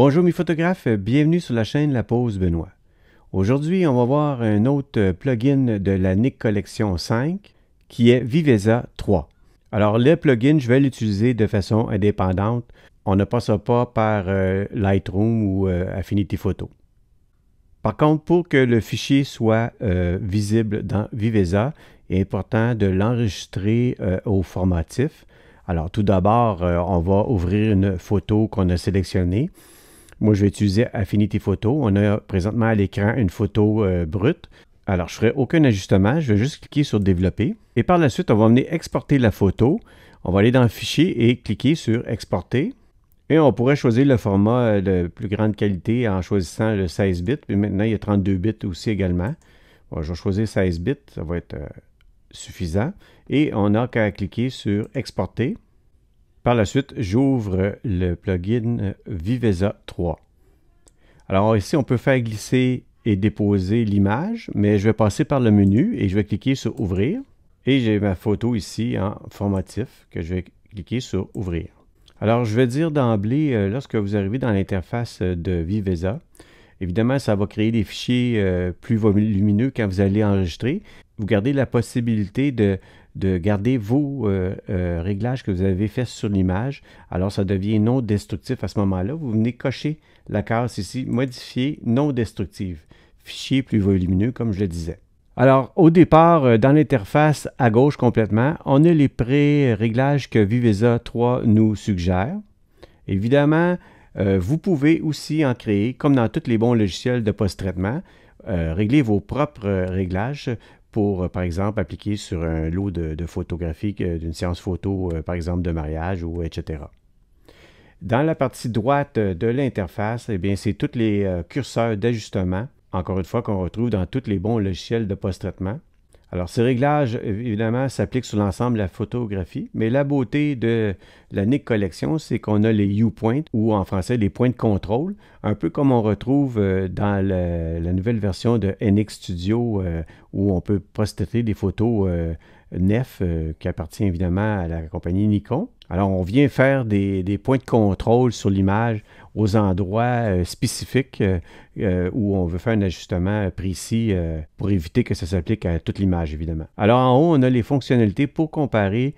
Bonjour mes photographes, bienvenue sur la chaîne La Pause Benoît. Aujourd'hui, on va voir un autre plugin de la nic Collection 5 qui est Viveza 3. Alors le plugin, je vais l'utiliser de façon indépendante. On ne passe pas par euh, Lightroom ou euh, Affinity Photo. Par contre, pour que le fichier soit euh, visible dans Viveza, il est important de l'enregistrer au formatif. Alors tout d'abord, on va ouvrir une photo qu'on a sélectionnée. Moi, je vais utiliser Affinity Photo. On a présentement à l'écran une photo euh, brute. Alors, je ne ferai aucun ajustement. Je vais juste cliquer sur Développer. Et par la suite, on va venir exporter la photo. On va aller dans Fichier et cliquer sur Exporter. Et on pourrait choisir le format euh, de plus grande qualité en choisissant le 16 bits. Puis maintenant, il y a 32 bits aussi également. je vais choisir 16 bits. Ça va être euh, suffisant. Et on n'a qu'à cliquer sur Exporter. Par la suite, j'ouvre le plugin Viveza 3. Alors ici, on peut faire glisser et déposer l'image, mais je vais passer par le menu et je vais cliquer sur Ouvrir. Et j'ai ma photo ici en formatif que je vais cliquer sur Ouvrir. Alors, je vais dire d'emblée, euh, lorsque vous arrivez dans l'interface de Viveza, évidemment, ça va créer des fichiers euh, plus volumineux quand vous allez enregistrer. Vous gardez la possibilité de de garder vos euh, euh, réglages que vous avez faits sur l'image. Alors, ça devient non destructif à ce moment-là. Vous venez cocher la case ici, modifier non destructive. Fichier plus volumineux, comme je le disais. Alors, au départ, euh, dans l'interface à gauche complètement, on a les pré-réglages que Viveza 3 nous suggère. Évidemment, vous pouvez aussi en créer, comme dans tous les bons logiciels de post-traitement, régler vos propres réglages pour, euh, par exemple, appliquer sur un lot de, de photographies d'une séance photo, euh, par exemple, de mariage ou etc. Dans la partie droite euh, de l'interface, eh bien, c'est tous les curseurs d'ajustement, encore une fois, qu'on retrouve dans tous les bons logiciels de post-traitement. Alors, ces réglages, évidemment, s'appliquent sur l'ensemble de la photographie, mais la beauté de la Nik Collection, c'est qu'on a les U-points, ou en français, les points de contrôle, un peu comme on retrouve euh, dans la, nouvelle version de NX Studio, euh, où on peut prostater des photos euh, nef qui appartient évidemment à la compagnie Nikon. Alors, on vient faire des points de contrôle sur l'image aux endroits euh, spécifiques euh, euh, où on veut faire un ajustement précis pour éviter que ça s'applique à toute l'image, évidemment. Alors en haut, on a les fonctionnalités pour comparer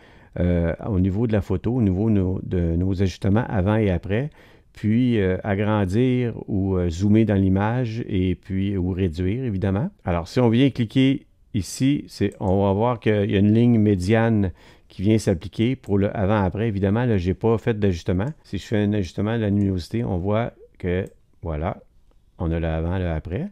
au niveau de la photo, au niveau de nos ajustements avant et après, puis agrandir ou zoomer dans l'image et puis ou réduire évidemment. Alors si on vient cliquer ici, on va voir qu'il y a une ligne médiane qui vient s'appliquer pour le avant-après. Évidemment, là, je n'ai pas fait d'ajustement. Si je fais un ajustement de la luminosité, on voit que, voilà, on a le avant, le après.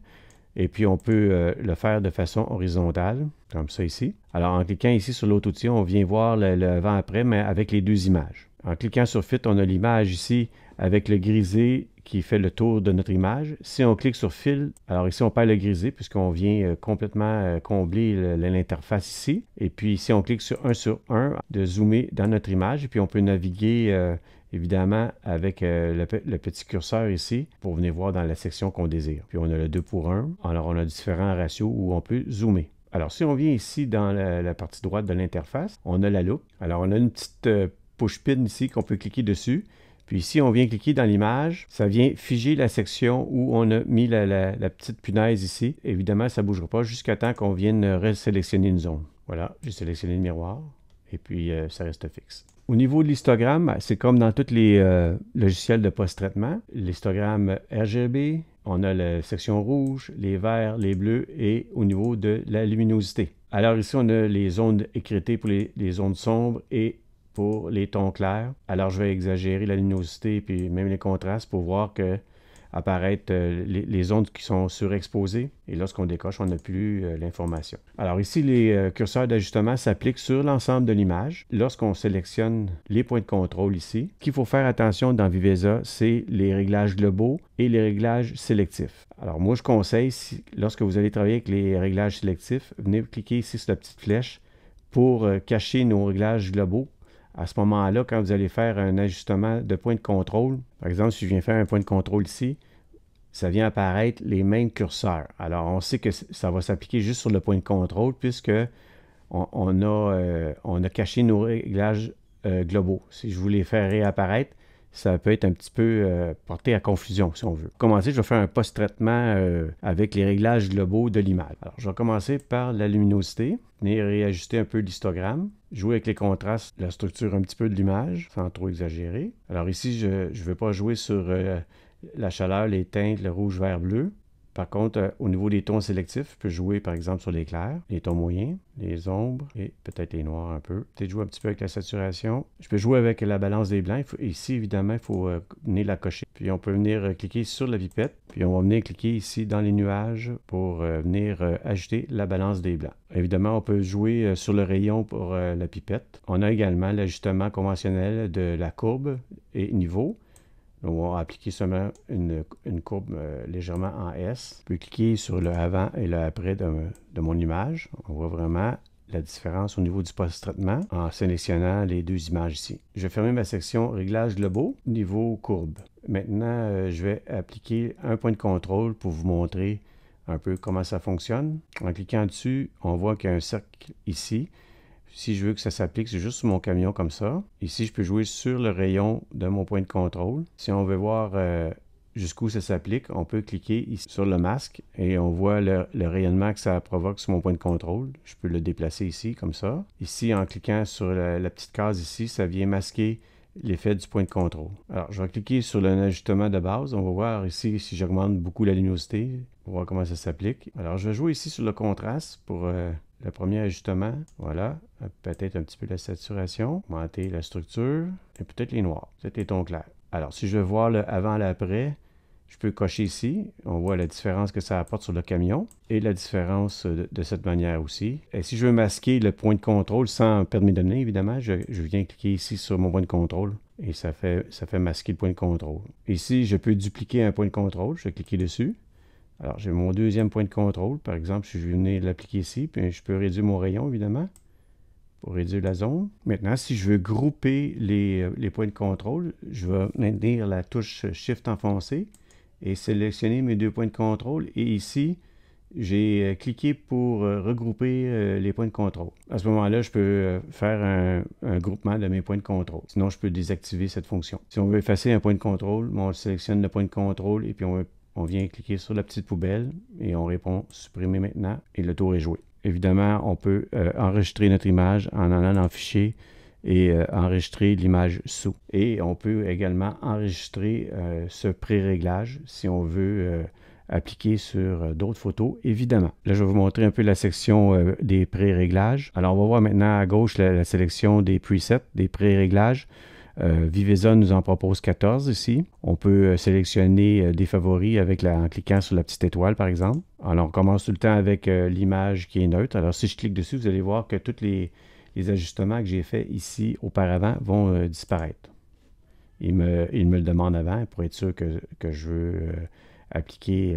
Et puis, on peut euh, le faire de façon horizontale, comme ça ici. Alors, en cliquant ici sur l'autre outil, on vient voir le avant-après, mais avec les deux images. En cliquant sur Fit, on a l'image ici avec le grisé qui fait le tour de notre image. Si on clique sur fil, alors ici on perd le grisé puisqu'on vient euh, complètement euh, combler l'interface ici. Et puis si on clique sur 1 sur 1, de zoomer dans notre image, et puis on peut naviguer euh, évidemment avec le, petit curseur ici pour venir voir dans la section qu'on désire. Puis on a le 2 pour 1, alors on a différents ratios où on peut zoomer. Alors si on vient ici dans la, partie droite de l'interface, on a la loupe. Alors on a une petite push pin ici qu'on peut cliquer dessus puis ici, on vient cliquer dans l'image, ça vient figer la section où on a mis la, petite punaise ici. Évidemment, ça ne bougera pas jusqu'à temps qu'on vienne sélectionner une zone. Voilà, j'ai sélectionné le miroir et puis euh, ça reste fixe. Au niveau de l'histogramme, ben, c'est comme dans tous les euh, logiciels de post-traitement, l'histogramme RGB, on a la section rouge, les verts, les bleus et au niveau de la luminosité. Alors ici, on a les zones écritées pour les, les zones sombres et les tons clairs. Alors, je vais exagérer la luminosité et même les contrastes pour voir que apparaissent euh, les, ondes qui sont surexposées et lorsqu'on décoche, on n'a plus euh, l'information. Alors ici, les euh, curseurs d'ajustement s'appliquent sur l'ensemble de l'image. Lorsqu'on sélectionne les points de contrôle ici, qu'il faut faire attention dans Viveza, c'est les réglages globaux et les réglages sélectifs. Alors moi, je conseille, si, lorsque vous allez travailler avec les réglages sélectifs, venez cliquer ici sur la petite flèche pour cacher nos réglages globaux à ce moment-là, quand vous allez faire un ajustement de point de contrôle, par exemple, si je viens faire un point de contrôle ici, ça vient apparaître les mêmes curseurs. Alors, on sait que ça va s'appliquer juste sur le point de contrôle puisque on, euh, a, caché nos réglages euh, globaux. Si je voulais faire réapparaître, ça peut être un petit peu euh, porté à confusion, si on veut. Pour commencer, je vais faire un post-traitement euh, avec les réglages globaux de l'image. Alors, je vais commencer par la luminosité, venir réajuster un peu l'histogramme, jouer avec les contrastes, la structure un petit peu de l'image, sans trop exagérer. Alors ici, je ne vais pas jouer sur euh, la chaleur, les teintes, le rouge, vert, bleu. Par contre, euh, au niveau des tons sélectifs, je peux jouer par exemple sur les clairs, les tons moyens, les ombres et peut-être les noirs un peu. Peut-être jouer un petit peu avec la saturation. Je peux jouer avec la balance des blancs. ici, évidemment, il faut euh, venir la cocher. Puis on peut venir euh, cliquer sur la pipette. Puis on va venir cliquer ici dans les nuages pour venir ajouter la balance des blancs. Évidemment, on peut jouer sur le rayon pour la pipette. On a également l'ajustement conventionnel de la courbe et niveau. On va appliquer seulement une, courbe euh, légèrement en S. Je peux cliquer sur le avant et le après de, mon image. On voit vraiment la différence au niveau du post-traitement en sélectionnant les deux images ici. Je vais fermer ma section réglages globaux niveau courbe. Maintenant, euh, je vais appliquer un point de contrôle pour vous montrer un peu comment ça fonctionne. En cliquant dessus, on voit qu'il y a un cercle ici si je veux que ça s'applique, c'est juste sur mon camion comme ça. Ici, je peux jouer sur le rayon de mon point de contrôle. Si on veut voir euh, jusqu'où ça s'applique, on peut cliquer ici sur le masque et on voit le, rayonnement que ça provoque sur mon point de contrôle. Je peux le déplacer ici comme ça. Ici, en cliquant sur la, petite case ici, ça vient masquer l'effet du point de contrôle. Alors, je vais cliquer sur l'ajustement de base. On va voir ici si j'augmente beaucoup la luminosité, pour voir comment ça s'applique. Alors, je vais jouer ici sur le contraste pour euh, le premier ajustement, voilà, peut-être un petit peu la saturation, augmenter la structure, et peut-être les noirs, peut-être les tons clairs. Alors, si je veux voir le avant et l'après, je peux cocher ici. On voit la différence que ça apporte sur le camion et la différence de, cette manière aussi. Et si je veux masquer le point de contrôle sans perdre mes données, évidemment, je, viens cliquer ici sur mon point de contrôle et ça fait, ça fait masquer le point de contrôle. Ici, je peux dupliquer un point de contrôle. Je vais cliquer dessus. Alors, j'ai mon deuxième point de contrôle. Par exemple, si je vais venir l'appliquer ici, puis je peux réduire mon rayon, évidemment, pour réduire la zone. Maintenant, si je veux grouper les, euh, points de contrôle, je vais maintenir la touche Shift enfoncée et sélectionner mes deux points de contrôle. Et ici, j'ai euh, cliqué pour euh, regrouper les points de contrôle. À ce moment-là, je peux faire un, groupement de mes points de contrôle. Sinon, je peux désactiver cette fonction. Si on veut effacer un point de contrôle, on sélectionne le point de contrôle et puis on on vient cliquer sur la petite poubelle et on répond supprimer maintenant et le tour est joué. Évidemment, on peut euh, enregistrer notre image en allant dans fichier et euh, enregistrer l'image sous. Et on peut également enregistrer euh, ce pré-réglage si on veut appliquer sur d'autres photos, évidemment. Là, je vais vous montrer un peu la section des pré-réglages. Alors, on va voir maintenant à gauche la, la sélection des presets, des pré-réglages. Euh, nous en propose 14 ici. On peut euh, sélectionner euh, des favoris avec la, en cliquant sur la petite étoile, par exemple. Alors, on commence tout le temps avec euh, l'image qui est neutre. Alors, si je clique dessus, vous allez voir que tous les, ajustements que j'ai faits ici auparavant vont disparaître. Il me, il me le demande avant pour être sûr que, que je veux appliquer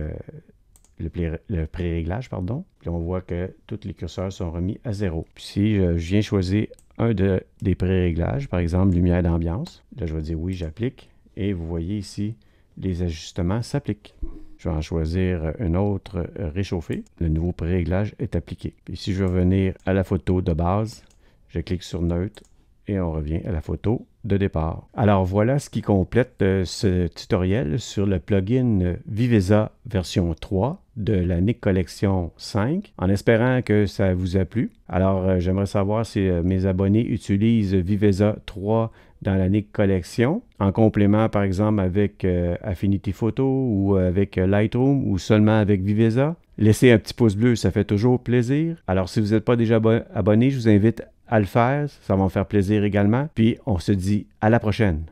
le, pré-réglage, pardon. Puis on voit que tous les curseurs sont remis à zéro. Puis si je, viens choisir un des pré-réglages, par exemple lumière d'ambiance. Là, je vais dire oui, j'applique. Et vous voyez ici, les ajustements s'appliquent. Je vais en choisir un autre réchauffer. Le nouveau pré-réglage est appliqué. Ici, si je vais revenir à la photo de base, je clique sur neutre et on revient à la photo de départ. Alors voilà ce qui complète euh, ce tutoriel sur le plugin Vivesa version 3 de la NIC Collection 5, en espérant que ça vous a plu. Alors, euh, j'aimerais savoir si euh, mes abonnés utilisent Viveza 3 dans la NIC Collection, en complément, par exemple, avec euh, Affinity Photo ou avec Lightroom ou seulement avec Viveza. Laissez un petit pouce bleu, ça fait toujours plaisir. Alors, si vous n'êtes pas déjà abonné, je vous invite à le faire. Ça va me faire plaisir également. Puis, on se dit à la prochaine.